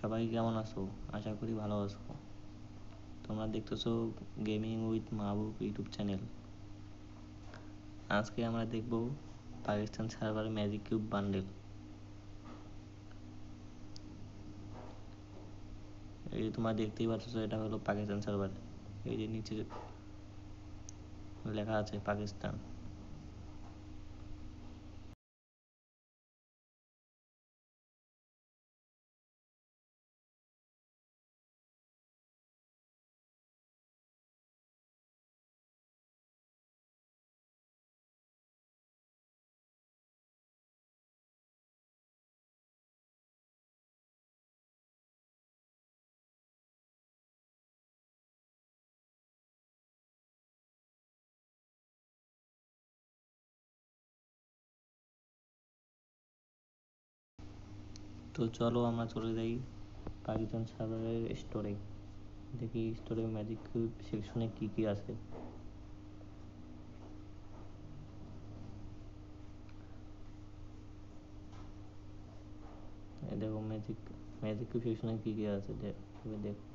সবাই কেমন আছো আশা করি ভালো আছো তোমরা দেখতেছো gaming with Mahbub YouTube channel আজকে আমরা দেখব Pakistan server magic cube bundle এই যে তোমরা দেখতেই পাচ্ছ এটা হলো পাকিস্তান সার্ভার এই যে নিচে লেখা আছে পাকিস্তান তো চলো আমরা চলে যাই পাকিস্তান সার্ভারের স্টোরে দেখি স্টোরে ম্যাজিক সেকশনে কি কি আছে দেখো ম্যাজিক ম্যাজিক কিউব সেকশনে কি কি আছে দেখো